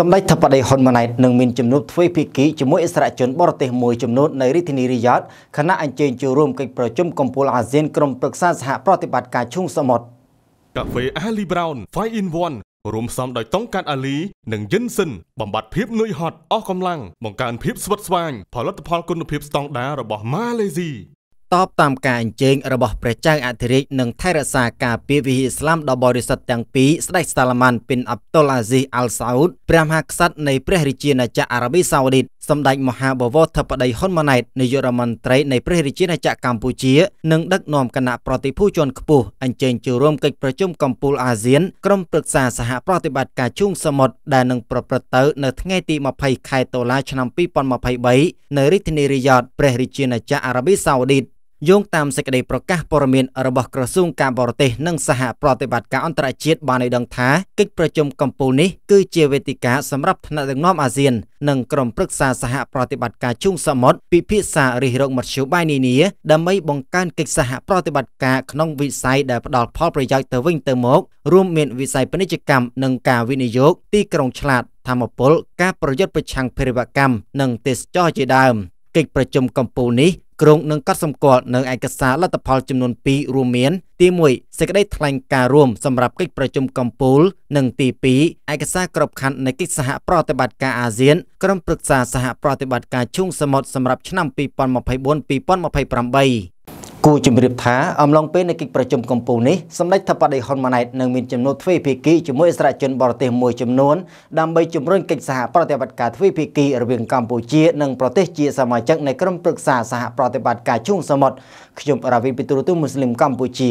សម្ដេចធិបតីហ៊ុនម៉ាណែតនឹងមានជំនួបទ្វេភាគីជាមួយអិសរាជជនបរទេសមួយចំនួននៅរាជធានីរីយ៉ាតខណៈអញ្ជើញចូលរួមកិច្ចប្រជុំកំពូលអាស៊ាន ក្រុមប្រឹក្សាសហប្រតិបត្តិការឈូងសមុទ្រកាហ្វេ Ali Brown 5 in 1រួមផ្សំដោយតុងកាត់អាលីនិងយិនសិនបំបត្តិភាពនឿយហត់អស់កម្លាំងបង្កើនភាព ស្វិតស្វាញផលិតផលគុណភាពស្តង់ដាររបស់ម៉ាឡេស៊ីតបតាមការអញ្ជើញរបស់ព្រះចៅអធិរាជនិងថែរក្សាការពារវិហារឥស្លាមដ៏បរិសុទ្ធទាំងពីរស្ដេចសាឡាម៉ាន់ប៊ីនអាប់តុលអាស៊ីអាល់សាអ៊ូដព្រះមហាក្សត្រនៃព្រះរាជាណាចក្រអារ៉ាប៊ីសាអូឌីតសម្ដេចមហាបវរធិបតីហ៊ុនម៉ាណែតនាយករដ្ឋមន្ត្រីនៃព្រះរាជាណាចក្រកម្ពុជានិងដឹកនាំគណៈប្រតិភូជនខ្ពស់អញ្ជើញចូលរួមកិច្ចប្រជុំកំពូលអាស៊ានក្រុមប្រឹក្សាសហប្រតិបត្តិការជើងសមុទ្រដែលនឹងប្រព្រឹត្តទៅនៅថ្ងៃទី20ខែតុលាឆ្នាំ2023នៅរាជធានីរីយ៉តព្រះរាជាណាចក្រអារ៉ាប៊ីសាអូឌីតយោងតាមសេចក្តីប្រកាសព័ត៌មានរបស់ក្រសួងការបរទេសនិងសហប្រតិបត្តិការអន្តរជាតិបានឲ្យដឹងថាកិច្ចប្រជុំកំពូលនេះគឺជាវេទិកាសម្រាប់ថ្នាក់ដឹកនាំអាស៊ាននិងក្រុមប្រឹក្សាសហប្រតិបត្តិការជើងសមុទ្រពិភាក្សារិះរោចមធ្យោបាយនានាដើម្បីបង្កើនកិច្ចសហប្រតិបត្តិការក្នុងវិស័យដែលផ្ដល់ផលប្រយោជន៍ទៅវិញទៅមក រួមមានវិស័យពាណិជ្ជកម្មនិងការវិនិយោគទីក្រុងឆ្លាតធម្មពលការប្រយុទ្ធប្រឆាំងភេរវកម្មនិងទេសចរជាដើមកិច្ចប្រជុំកំពូលនេះក្រុងនឹងកត់សម្គាល់នៅឯកសារលទ្ធផលចំនួន2រួមមាន ទី1សេចក្តីថ្លែងការណ៍រួមសម្រាប់កិច្ចប្រជុំកម្ពុជានិងទី2ឯកសារក្របខ័ណ្ឌនៃកិច្ចសហប្រតិបត្តិការអាស៊ានក្រុមប្រឹក្សាសហប្រតិបត្តិការជើងសមុទ្រសម្រាប់ឆ្នាំ2024-2028គួរជំរាបថាអំឡុងពេលនៃកិច្ចប្រជុំកម្ពុជានេះសម្ដេចថបតីហ៊ុនម៉ាណែតនឹងមានចំនួនទ្វេភាគីជាមួយអសរជនបរទេសមួយចំនួនដើម្បីជំរុញកិច្ចសហប្រតិបត្តិការទ្វេភាគីរវាងកម្ពុជា និងប្រទេសជាសមាជិកនៃក្រុមប្រឹក្សាសហប្រតិបត្តិការជើងសមុទ្រខ្ញុំរាវីពីទូរទស្សន៍មូស្លីមកម្ពុជា